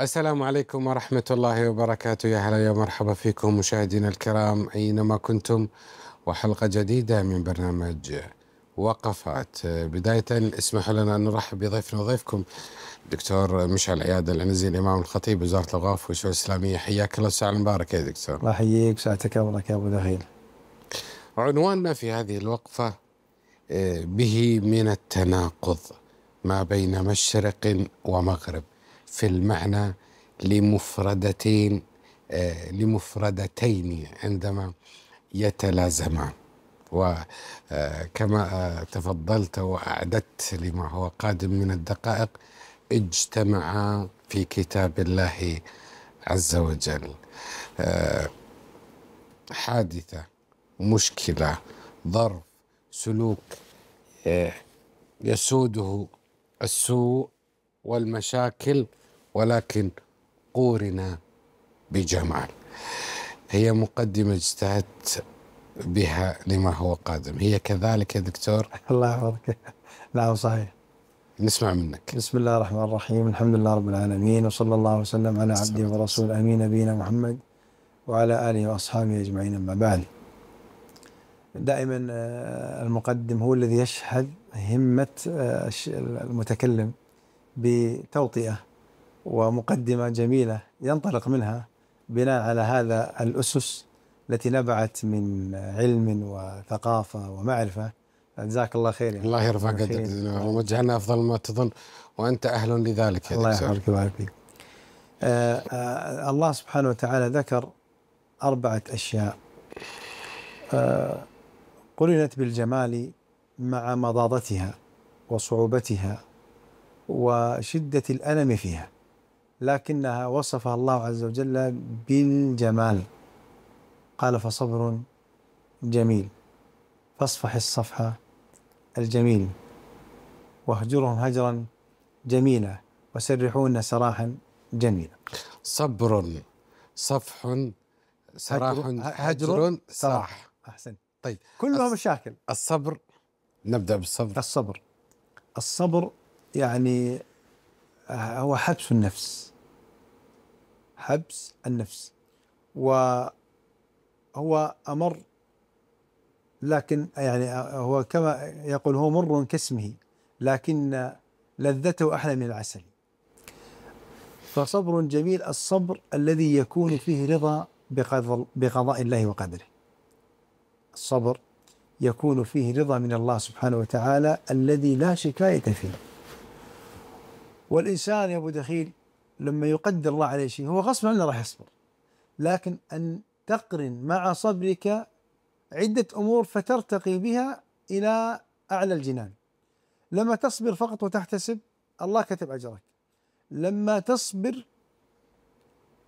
السلام عليكم ورحمة الله وبركاته يا هلا يا مرحبا فيكم مشاهدينا الكرام أينما كنتم وحلقة جديدة من برنامج وقفات بداية اسمحوا لنا أن نرحب بضيفنا وضيفكم دكتور مشعل عياد العنزي الإمام الخطيب وزارة الأوقاف والشؤون الإسلامية حياك الله الساعة المباركة يا دكتور الله يحييك وساعتك أمرك يا أبو دخيل عنواننا في هذه الوقفة آه، به من التناقض ما بين مشرق ومغرب في المعنى لمفردتين آه، لمفردتين عندما يتلازمان وكما آه، آه، تفضلت وأعددت لما هو قادم من الدقائق اجتمعا في كتاب الله عز وجل حادثة مشكلة ظرف سلوك يسوده السوء والمشاكل ولكن قورنا بجمال هي مقدمة اجتهدت بها لما هو قادم هي كذلك يا دكتور الله يحفظك لا صحيح نسمع منك بسم الله الرحمن الرحيم الحمد لله رب العالمين وصلى الله وسلم على عبده ورسوله امين نبينا محمد وعلى اله واصحابه اجمعين اما بعد دائما آه، المقدم هو الذي يشهد همه آه، المتكلم بتوطئه ومقدمة جميلة ينطلق منها بناء على هذا الأسس التي نبعت من علم وثقافة ومعرفة جزاك الله خير يعني. الله يرفع قدرك واجعلنا أفضل ما تظن وأنت أهل لذلك يا يعني. الله يحفظك ويبارك فيك آه آه الله سبحانه وتعالى ذكر أربعة أشياء آه قرنت بالجمال مع مضاضتها وصعوبتها وشدة الألم فيها لكنها وصفها الله عز وجل بالجمال قال فصبر جميل فاصفح الصفحة الجميل واهجرهم هجرا جميلا وسرحون سراحا جميلا صبر صفح سراح هجر سراح أحسن طيب كلها مشاكل الصبر نبدأ بالصبر الصبر الصبر يعني آه، هو حبس النفس حبس النفس وهو أمر لكن يعني هو كما يقول هو مر كاسمه لكن لذته أحلى من العسل فصبر جميل الصبر الذي يكون فيه رضا بقضاء الله وقدره الصبر يكون فيه رضا من الله سبحانه وتعالى الذي لا شكاية فيه والإنسان يا أبو دخيل لما يقدر الله عليه شيء هو غصبا عنه راح يصبر لكن أن تقرن مع صبرك عدة أمور فترتقي بها إلى أعلى الجنان لما تصبر فقط وتحتسب الله كتب أجرك لما تصبر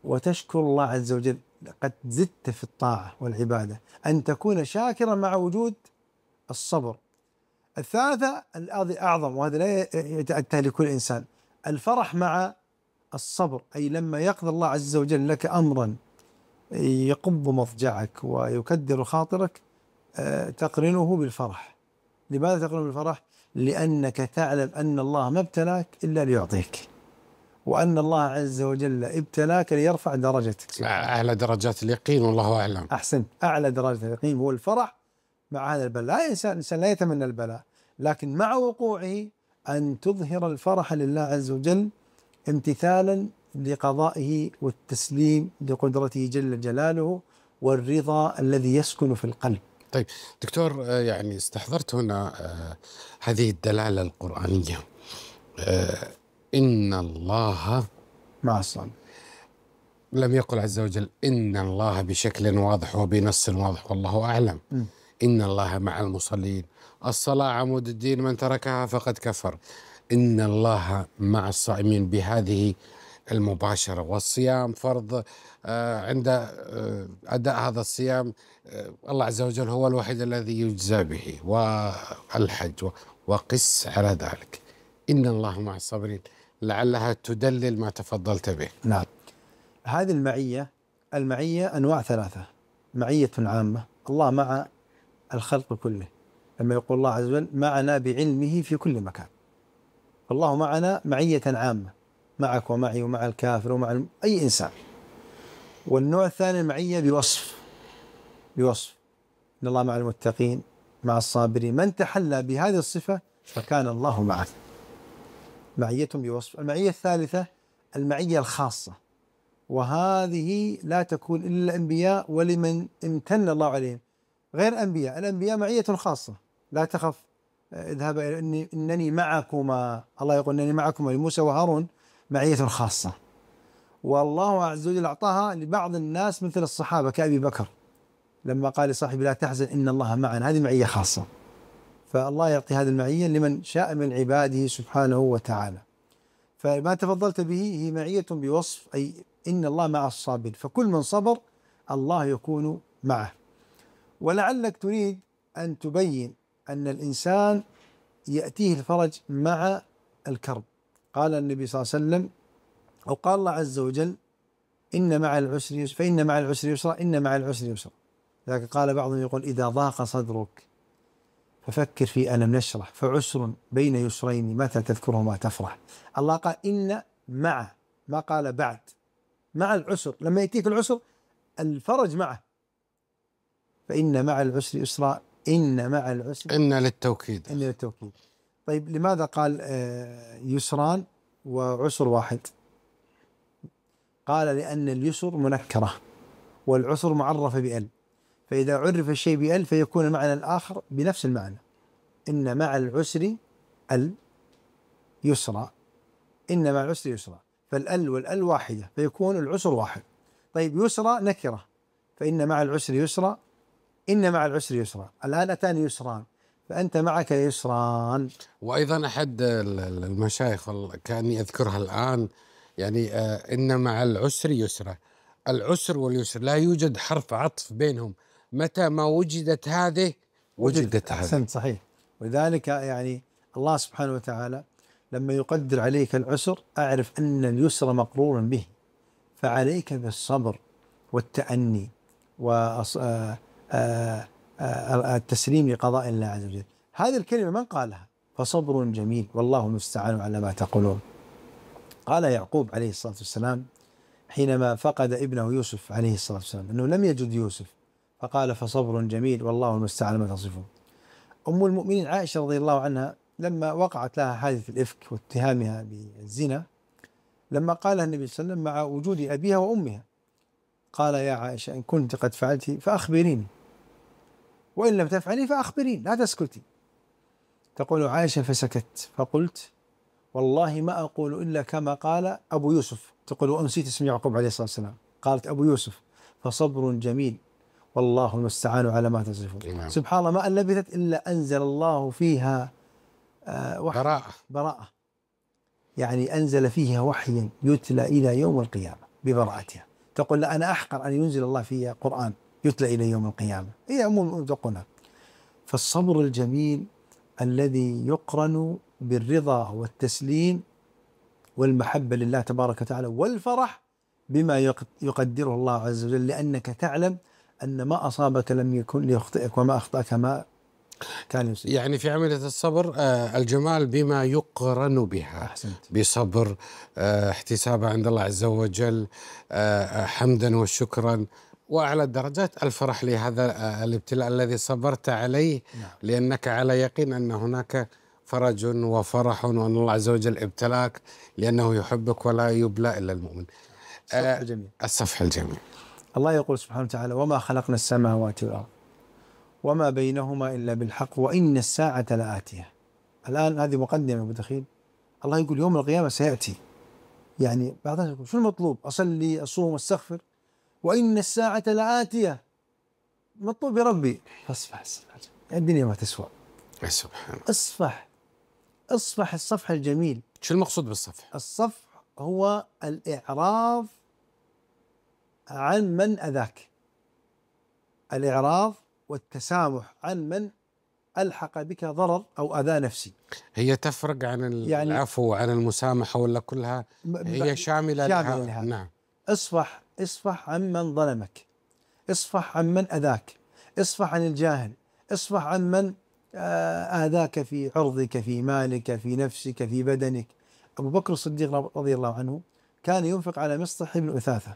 وتشكر الله عز وجل قد زدت في الطاعة والعبادة أن تكون شاكرا مع وجود الصبر الثالثة الاعظم أعظم وهذا لا يتأتى لكل إنسان الفرح مع الصبر أي لما يقضي الله عز وجل لك أمرا يقض مضجعك ويكدر خاطرك آه، تقرنه بالفرح لماذا تقرنه بالفرح؟ لأنك تعلم أن الله ما ابتلاك إلا ليعطيك وأن الله عز وجل ابتلاك ليرفع درجتك أعلى درجات اليقين والله أعلم أحسن أعلى درجة اليقين هو الفرح مع هذا البلاء لا إنسان لا يتمنى البلاء لكن مع وقوعه أن تظهر الفرح لله عز وجل امتثالا لقضائه والتسليم لقدرته جل جلاله والرضا الذي يسكن في القلب طيب دكتور آه، يعني استحضرت هنا آه، هذه الدلالة القرآنية آه، إن الله مع الصالح لم يقل عز وجل إن الله بشكل واضح وبنص واضح والله أعلم م. إن الله مع المصلين الصلاة عمود الدين من تركها فقد كفر إن الله مع الصائمين بهذه المباشرة والصيام فرض آه، عند آه، أداء هذا الصيام آه، الله عز وجل هو الوحيد الذي يجزى به والحج وقس على ذلك إن الله مع الصابرين لعلها تدلل ما تفضلت به نعم هذه المعية المعية أنواع ثلاثة معية عامة الله مع الخلق كله لما يقول الله عز وجل معنا بعلمه في كل مكان فالله معنا معية عامة معك ومعي ومع الكافر ومع الم... أي إنسان والنوع الثاني المعية بوصف بوصف إن الله مع المتقين مع الصابرين من تحلى بهذه الصفة فكان الله معه معية بوصف المعية الثالثة المعية الخاصة وهذه لا تكون إلا الأنبياء ولمن امتن الله عليهم غير أنبياء الأنبياء معية خاصة لا تخف اذهب إني إنني معكما الله يقول إنني معكما لموسى وهارون معية خاصة والله عز وجل أعطاها لبعض الناس مثل الصحابة كأبي بكر لما قال لصاحبي لا تحزن إن الله معنا هذه معية خاصة فالله يعطي هذه المعية لمن شاء من عباده سبحانه وتعالى فما تفضلت به هي معية بوصف أي إن الله مع الصابر فكل من صبر الله يكون معه ولعلك تريد أن تبين أن الإنسان يأتيه الفرج مع الكرب قال النبي صلى الله عليه وسلم أو قال الله عز وجل إن مع العسر يسر فإن مع العسر يسرا إن مع العسر يسرا لكن قال بعضهم يقول إذا ضاق صدرك ففكر في ألم نشرح فعسر بين يسرين متى تذكرهما تفرح الله قال إن مع ما قال بعد مع العسر لما يأتيك العسر الفرج معه فإن مع العسر يسرا إن مع العسر إن للتوكيد إن للتوكيد طيب لماذا قال آه، يسران وعسر واحد قال لأن اليسر منكرة والعسر معرفة بأل فإذا عرف الشيء بأل فيكون المعنى الآخر بنفس المعنى إن مع العسر أل يسرى إن مع العسر يسرى فالأل والأل واحدة فيكون العسر واحد طيب يسرى نكرة فإن مع العسر يسرى إن مع العسر يسرا الآن أتاني يسران فأنت معك يسران وأيضا أحد المشايخ كأني أذكرها الآن يعني آه، إن مع العسر يسرا العسر واليسر لا يوجد حرف عطف بينهم متى ما وجدت هذه وجدت هذه أحسنت صحيح ولذلك يعني الله سبحانه وتعالى لما يقدر عليك العسر أعرف أن اليسر مقرور به فعليك بالصبر والتأني وأص... آه، آه، آه، التسليم لقضاء الله عز وجل هذه الكلمة من قالها فصبر جميل والله المستعان على ما تقولون قال يعقوب عليه الصلاة والسلام حينما فقد ابنه يوسف عليه الصلاة والسلام أنه لم يجد يوسف فقال فصبر جميل والله المستعان على ما تصفون أم المؤمنين عائشة رضي الله عنها لما وقعت لها حادث الإفك واتهامها بالزنا لما قالها النبي صلى الله عليه وسلم مع وجود أبيها وأمها قال يا عائشة إن كنت قد فعلت فأخبريني وإن لم تفعلي فأخبرين لا تسكتي تقول عائشة فسكت فقلت والله ما أقول إلا كما قال أبو يوسف تقول وأنسيت اسم يعقوب عليه الصلاة والسلام قالت أبو يوسف فصبر جميل والله المستعان على ما تصفون إيه، نعم. سبحان الله ما أن لبثت إلا أنزل الله فيها آه وحي براءة براءة يعني أنزل فيها وحيا يتلى إلى يوم القيامة ببراءتها تقول لا أنا أحقر أن ينزل الله فيها قرآن يتلى إلى يوم القيامة هي عموم ذقنا فالصبر الجميل الذي يقرن بالرضا والتسليم والمحبة لله تبارك وتعالى والفرح بما يقدره الله عز وجل لأنك تعلم أن ما أصابك لم يكن ليخطئك وما أخطأك ما كان يصيب يعني في عملية الصبر آه الجمال بما يقرن بها أحسنت. بصبر آه احتساب عند الله عز وجل آه, آه، حمدا وشكرا واعلى الدرجات الفرح لهذا آه، الابتلاء الذي صبرت عليه نعم. لانك على يقين ان هناك فرج وفرح وان الله عز وجل ابتلاك لانه يحبك ولا يبلى الا المؤمن. الصفح آه، الجميل الصفح الجميل. الله يقول سبحانه وتعالى: وما خلقنا السماوات والارض وما بينهما الا بالحق وان الساعه لاتيه. الان هذه مقدمه بدخيل الله يقول يوم القيامه سياتي. يعني بعض الناس يقول شو المطلوب؟ اصلي اصوم استغفر وإن الساعة لآتية مطلوب بربي فاصفح الدنيا ما تسوى سبحان الله اصفح اصفح الصفح الجميل شو المقصود بالصفح؟ الصفح هو الإعراض عن من أذاك الإعراض والتسامح عن من ألحق بك ضرر أو أذى نفسي هي تفرق عن يعني العفو عن المسامحة ولا كلها هي شاملة, شاملة لها. لها نعم اصفح اصفح عمن ظلمك اصفح عمن أذاك اصفح عن الجاهل اصفح عمن آه، آذاك في عرضك في مالك في نفسك في بدنك أبو بكر الصديق رضي الله عنه كان ينفق على مصطح بن أثاثة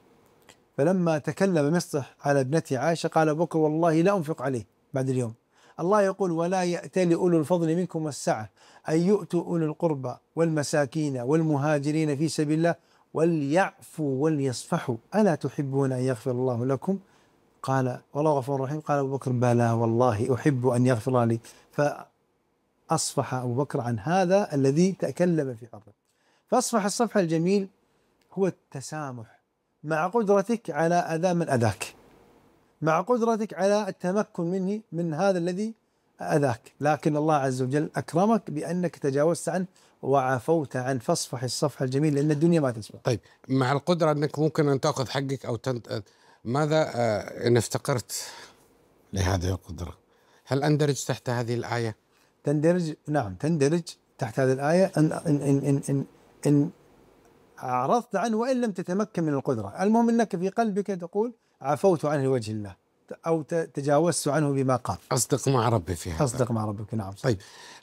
فلما تكلم مصطح على ابنته عائشة قال أبو بكر والله لا أنفق عليه بعد اليوم الله يقول ولا يأتل أولو الفضل منكم والسعة أن يؤتوا أولو القربى والمساكين والمهاجرين في سبيل الله وليعفوا وليصفحوا ألا تحبون أن يغفر الله لكم قال والله غفور رحيم قال أبو بكر بلى والله أحب أن يغفر الله لي فأصفح أبو بكر عن هذا الذي تكلم في حقه فأصفح الصفح الجميل هو التسامح مع قدرتك على أذى من أذاك مع قدرتك على التمكن منه من هذا الذي أذاك لكن الله عز وجل أكرمك بأنك تجاوزت عنه وعفوت عن فاصفح الصفحة الجميل لأن الدنيا ما تسمع طيب مع القدرة أنك ممكن أن تأخذ حقك أو تنت... ماذا آه، إن افتقرت لهذه القدرة هل أندرج تحت هذه الآية تندرج نعم تندرج تحت هذه الآية إن, إن, إن, إن, إن, إن أعرضت عنه وإن لم تتمكن من القدرة المهم أنك في قلبك تقول عفوت عنه لوجه الله أو تجاوزت عنه بما قال أصدق مع ربي في هذا أصدق مع ربك نعم طيب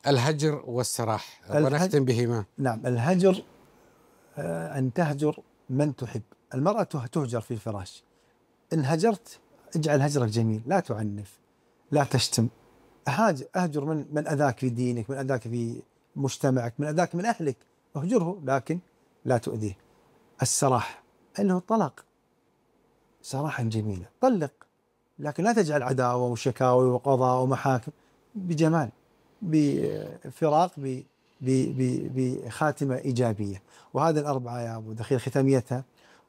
الهجر والسراح ونختم بهما نعم الهجر آه، أن تهجر من تحب المرأة تهجر في الفراش إن هجرت اجعل هجرك جميل لا تعنف لا تشتم هاجر أهجر من من أذاك في دينك من أذاك في مجتمعك من أذاك من أهلك اهجره لكن لا تؤذيه السراح انه طلاق سراحا جميلا طلق لكن لا تجعل عداوة وشكاوي وقضاء ومحاكم بجمال بفراق بخاتمة إيجابية وهذه الأربعة يا أبو دخيل ختاميتها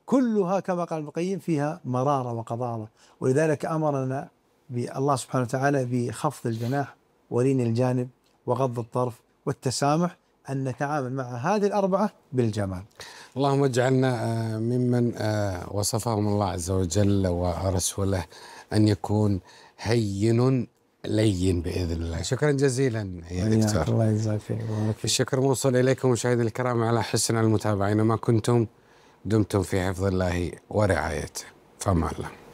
كلها كما قال ابن القيم فيها مرارة وقضارة ولذلك أمرنا بالله سبحانه وتعالى بخفض الجناح ولين الجانب وغض الطرف والتسامح أن نتعامل مع هذه الأربعة بالجمال اللهم اجعلنا آه، ممن آه، وصفهم الله عز وجل ورسوله ان يكون هين لين باذن الله شكرا جزيلا يا دكتور الله يجزاك خير الشكر موصول اليكم مشاهدينا الكرام على حسن المتابعه اينما كنتم دمتم في حفظ الله ورعايته فما الله